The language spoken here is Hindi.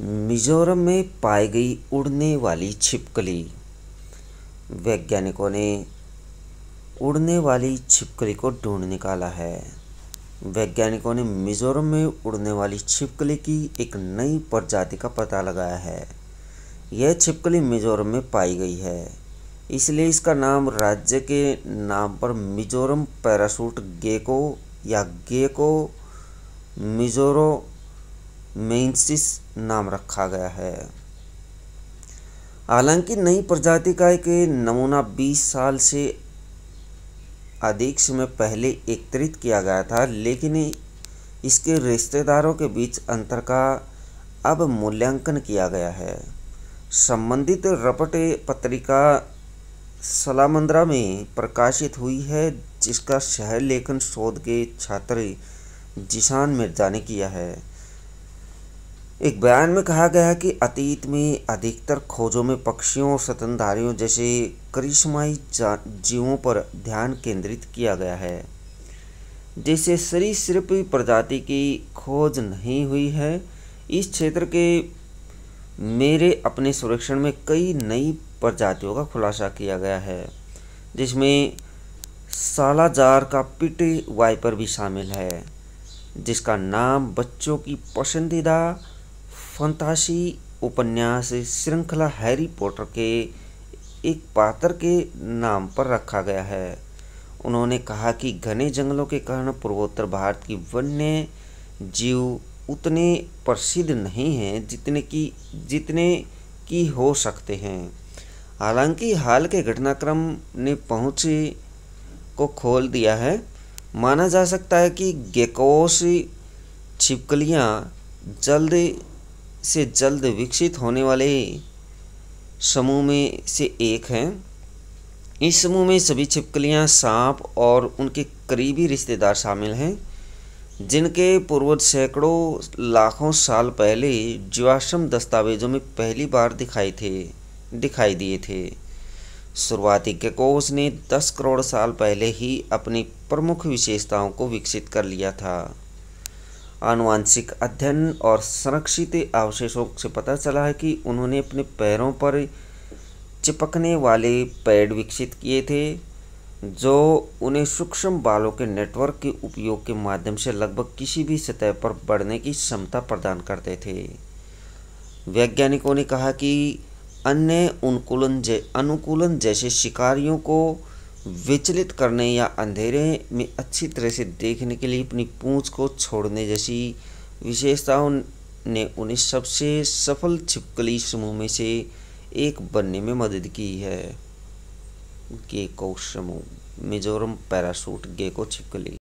मिजोरम में पाई गई उड़ने वाली छिपकली वैज्ञानिकों ने उड़ने वाली छिपकली को ढूंढ निकाला है वैज्ञानिकों ने मिजोरम में उड़ने वाली छिपकली की एक नई प्रजाति का पता लगाया है यह छिपकली मिजोरम में पाई गई है इसलिए इसका नाम राज्य के नाम पर मिजोरम पैराशूट गेको या गेको मिजोरो मेन्सिस नाम रखा गया है हालांकि नई प्रजाति का एक नमूना 20 साल से अधिक समय पहले एकत्रित किया गया था लेकिन इसके रिश्तेदारों के बीच अंतर का अब मूल्यांकन किया गया है संबंधित रपट पत्रिका सलामंद्रा में प्रकाशित हुई है जिसका शहर लेखन शोध के छात्र जिशान मिर्जा ने किया है एक बयान में कहा गया कि अतीत में अधिकतर खोजों में पक्षियों और स्तनधारियों जैसे करिश्माई जीवों पर ध्यान केंद्रित किया गया है जैसे सरीसृप प्रजाति की खोज नहीं हुई है इस क्षेत्र के मेरे अपने संरक्षण में कई नई प्रजातियों का खुलासा किया गया है जिसमें सालाजार का पिट वाइपर भी शामिल है जिसका नाम बच्चों की पसंदीदा फंतासी उपन्यास श्रृंखला हैरी पॉटर के एक पात्र के नाम पर रखा गया है उन्होंने कहा कि घने जंगलों के कारण पूर्वोत्तर भारत की वन्य जीव उतने प्रसिद्ध नहीं हैं जितने की जितने की हो सकते हैं हालांकि हाल के घटनाक्रम ने पहुँच को खोल दिया है माना जा सकता है कि गेकोस छिपकलियाँ जल्द से जल्द विकसित होने वाले समूह में से एक है इस समूह में सभी छिपकलियां सांप और उनके करीबी रिश्तेदार शामिल हैं जिनके पूर्वज सैकड़ों लाखों साल पहले जीवाश्रम दस्तावेजों में पहली बार दिखाई थे दिखाई दिए थे शुरुआती केकोस ने 10 करोड़ साल पहले ही अपनी प्रमुख विशेषताओं को विकसित कर लिया था आनुवांशिक अध्ययन और संरक्षित अवशेषों से पता चला है कि उन्होंने अपने पैरों पर चिपकने वाले पैड विकसित किए थे जो उन्हें सूक्ष्म बालों के नेटवर्क के उपयोग के माध्यम से लगभग किसी भी सतह पर बढ़ने की क्षमता प्रदान करते थे वैज्ञानिकों ने कहा कि अन्य अनुकूलन जै अनुकूलन जैसे शिकारियों को विचलित करने या अंधेरे में अच्छी तरह से देखने के लिए अपनी पूंछ को छोड़ने जैसी विशेषताओं ने उन्हें सबसे सफल छिपकली समूह में से एक बनने में मदद की है गेको समूह मिजोरम पैराशूट गेको छिपकली